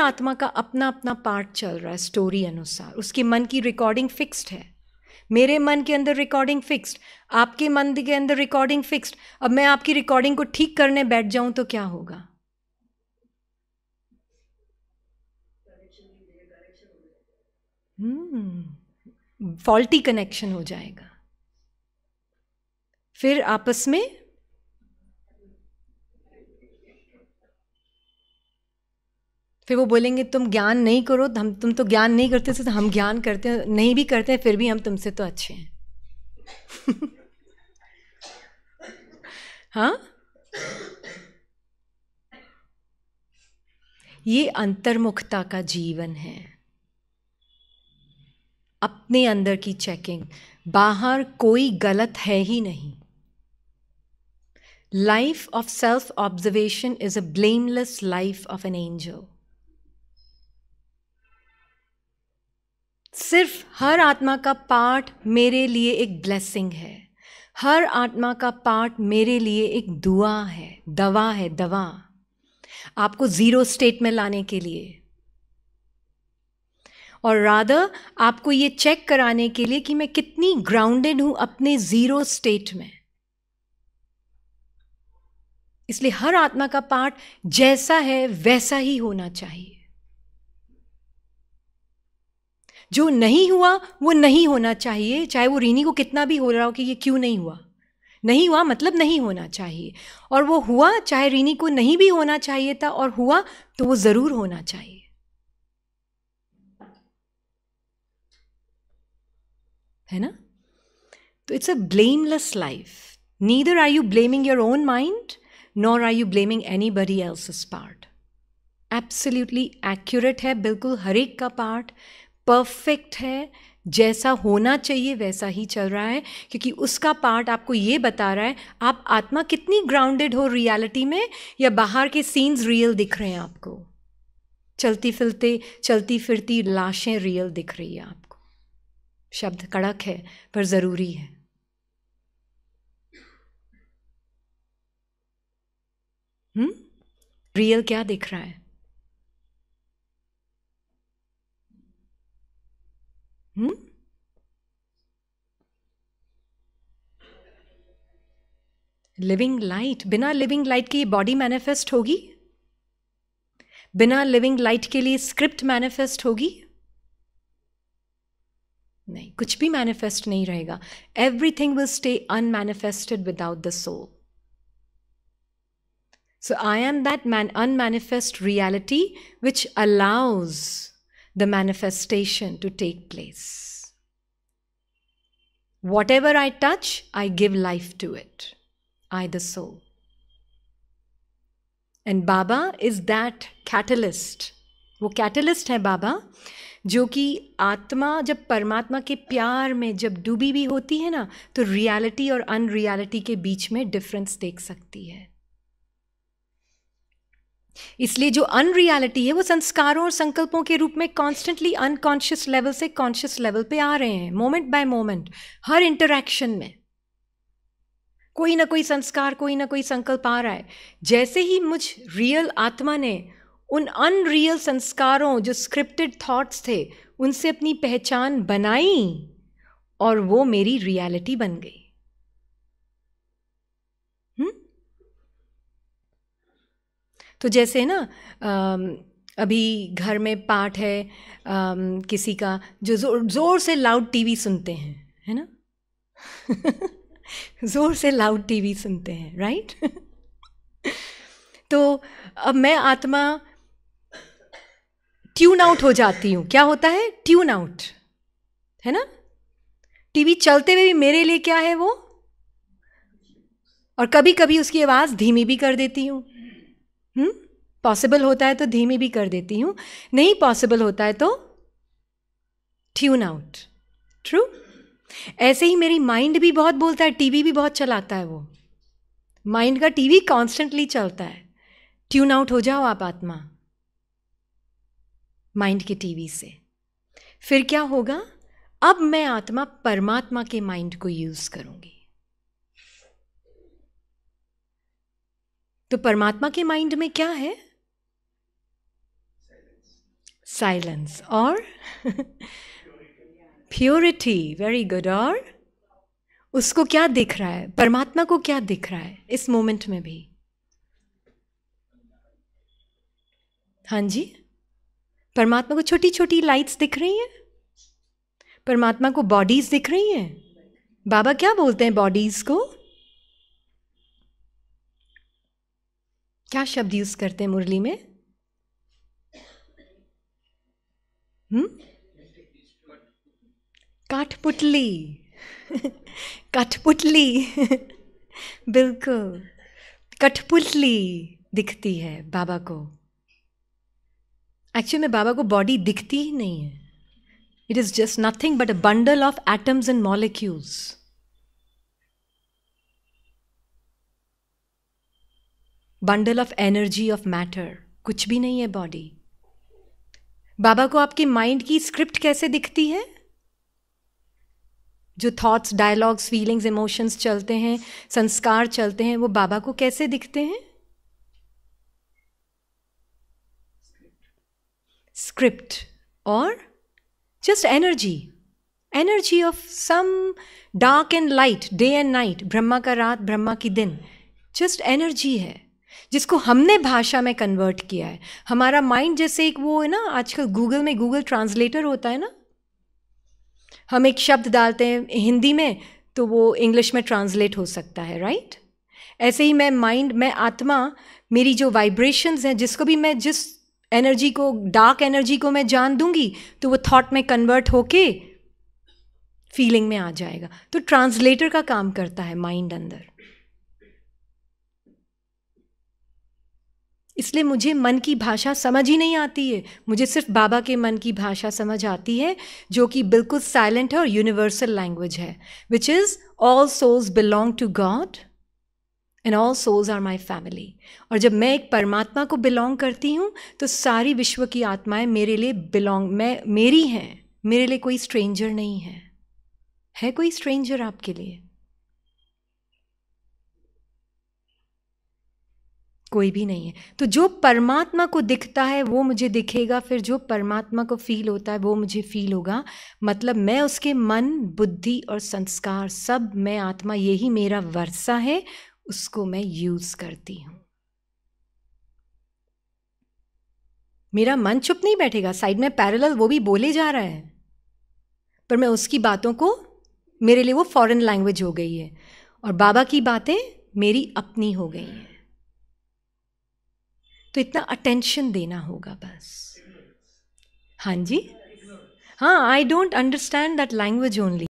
आत्मा का अपना अपना पार्ट चल रहा है स्टोरी अनुसार उसके मन की रिकॉर्डिंग फिक्स्ड है मेरे मन के अंदर रिकॉर्डिंग फिक्स्ड आपके मन के अंदर रिकॉर्डिंग फिक्स्ड अब मैं आपकी रिकॉर्डिंग को ठीक करने बैठ जाऊं तो क्या होगा फॉल्टी हम्म, कनेक्शन हो जाएगा फिर आपस में फिर वो बोलेंगे तुम ज्ञान नहीं करो हम तुम तो ज्ञान नहीं करते तो हम ज्ञान करते हैं नहीं भी करते हैं फिर भी हम तुमसे तो अच्छे हैं हाँ ये अंतर्मुखता का जीवन है अपने अंदर की चेकिंग बाहर कोई गलत है ही नहीं life of self observation is a blameless life of an angel सिर्फ हर आत्मा का पाठ मेरे लिए एक ब्लेसिंग है हर आत्मा का पाठ मेरे लिए एक दुआ है दवा है दवा आपको ज़ीरो स्टेट में लाने के लिए और राधा आपको ये चेक कराने के लिए कि मैं कितनी ग्राउंडेड हूं अपने ज़ीरो स्टेट में इसलिए हर आत्मा का पार्ट जैसा है वैसा ही होना चाहिए जो नहीं हुआ वो नहीं होना चाहिए चाहे वो रीनी को कितना भी हो रहा हो कि ये क्यों नहीं हुआ नहीं हुआ मतलब नहीं होना चाहिए और वो हुआ चाहे रीनी को नहीं भी होना चाहिए था और हुआ तो वो ज़रूर होना चाहिए है ना तो it's a blameless life neither are you blaming your own mind nor are you blaming anybody else part absolutely accurate है बिल्कुल हर एक का पार्ट परफेक्ट है जैसा होना चाहिए वैसा ही चल रहा है क्योंकि उसका पार्ट आपको ये बता रहा है आप आत्मा कितनी ग्राउंडेड हो रियलिटी में या बाहर के सीन्स रियल दिख रहे हैं आपको चलती फिरते चलती फिरती लाशें रियल दिख रही है आपको शब्द कड़क है पर ज़रूरी है हम्म रियल क्या दिख रहा है लिविंग mm-hmm. लाइट बिना लिविंग लाइट के बॉडी मैनिफेस्ट होगी बिना लिविंग लाइट के लिए स्क्रिप्ट मैनिफेस्ट होगी नहीं कुछ भी मैनिफेस्ट नहीं रहेगा everything will stay unmanifested without the soul so I am that man unmanifest reality which allows the manifestation to take place. Whatever I touch, I give life to it. I, the soul. And Baba is that catalyst वो catalyst है बाबा जो कि आत्मा जब परमात्मा के प्यार में जब डूबी भी होती है ना तो रियलिटी और अनरियलिटी के बीच में डिफरेंस देख सकती है इसलिए जो अनरियलिटी है वो संस्कारों और संकल्पों के रूप में कॉन्स्टेंटली अनकॉन्शियस लेवल से कॉन्शियस लेवल पे आ रहे हैं मोमेंट बाय मोमेंट हर इंटरेक्शन में कोई ना कोई संस्कार कोई ना कोई संकल्प आ रहा है जैसे ही मुझ रियल आत्मा ने उन अनरियल संस्कारों जो स्क्रिप्टेड थॉट्स थे उनसे अपनी पहचान बनाई और वो मेरी रियलिटी बन गई तो जैसे ना अभी घर में पाठ है किसी का जो ज़ोर ज़ोर से लाउड टीवी सुनते हैं है ना ज़ोर से लाउड टीवी सुनते हैं राइट तो अब मैं आत्मा ट्यून आउट हो जाती हूँ क्या होता है ट्यून आउट है ना टीवी चलते हुए भी मेरे लिए क्या है वो और कभी कभी उसकी आवाज़ धीमी भी कर देती हूँ पॉसिबल हम्म? होता है तो धीमी भी कर देती हूँ नहीं पॉसिबल होता है तो ट्यून आउट ट्रू ऐसे ही मेरी माइंड भी बहुत बोलता है टीवी भी बहुत चलाता है वो माइंड का टीवी कॉन्स्टेंटली चलता है ट्यून आउट हो जाओ आप आत्मा माइंड के टीवी से फिर क्या होगा अब मैं आत्मा परमात्मा के माइंड को यूज़ करूँगी तो परमात्मा के माइंड में क्या है साइलेंस और प्योरिटी वेरी गुड और उसको क्या दिख रहा है परमात्मा को क्या दिख रहा है इस मोमेंट में भी हाँ जी परमात्मा को छोटी छोटी लाइट्स दिख रही हैं परमात्मा को बॉडीज दिख रही हैं बाबा क्या बोलते हैं बॉडीज को क्या शब्द यूज़ करते हैं मुरली में हम्म काठपुतली कठपुतली बिल्कुल कठपुतली दिखती है बाबा को एक्चुअली में बाबा को बॉडी दिखती ही नहीं है it is just nothing but a bundle of atoms and molecules bundle of energy of matter कुछ भी नहीं है बॉडी बाबा को आपके माइंड की स्क्रिप्ट कैसे दिखती है जो थॉट्स डायलॉग्स फीलिंग्स इमोशंस चलते हैं संस्कार चलते हैं वो बाबा को कैसे दिखते हैं स्क्रिप्ट और just energy energy of some dark and light day and night Brahma का रात ब्रह्मा की दिन जस्ट एनर्जी है जिसको हमने भाषा में कन्वर्ट किया है हमारा माइंड जैसे एक वो है ना आजकल गूगल में गूगल ट्रांसलेटर होता है ना हम एक शब्द डालते हैं हिंदी में तो वो इंग्लिश में ट्रांसलेट हो सकता है राइट ऐसे ही मैं माइंड मैं आत्मा मेरी जो वाइब्रेशंस हैं जिसको भी मैं जिस एनर्जी को डार्क एनर्जी को मैं जान दूंगी तो वो थॉट में कन्वर्ट होके फीलिंग में आ जाएगा तो ट्रांसलेटर का काम करता है माइंड अंदर इसलिए मुझे मन की भाषा समझ ही नहीं आती है मुझे सिर्फ बाबा के मन की भाषा समझ आती है जो कि बिल्कुल साइलेंट है और यूनिवर्सल लैंग्वेज है which is all souls belong to God and all souls are my family और जब मैं एक परमात्मा को बिलोंग करती हूँ तो सारी विश्व की आत्माएं मेरे लिए बिलोंग मैं मेरी हैं मेरे लिए कोई स्ट्रेंजर नहीं है है कोई स्ट्रेंजर आपके लिए कोई भी नहीं है तो जो परमात्मा को दिखता है वो मुझे दिखेगा फिर जो परमात्मा को फील होता है वो मुझे फील होगा मतलब मैं उसके मन बुद्धि और संस्कार सब मैं आत्मा यही मेरा वर्षा है उसको मैं यूज़ करती हूँ मेरा मन चुप नहीं बैठेगा साइड में पैरेलल वो भी बोले जा रहा है पर मैं उसकी बातों को मेरे लिए वो फॉरेन लैंग्वेज हो गई है और बाबा की बातें मेरी अपनी हो गई हैं तो इतना अटेंशन देना होगा बस हाँ जी हाँ I don't understand that language only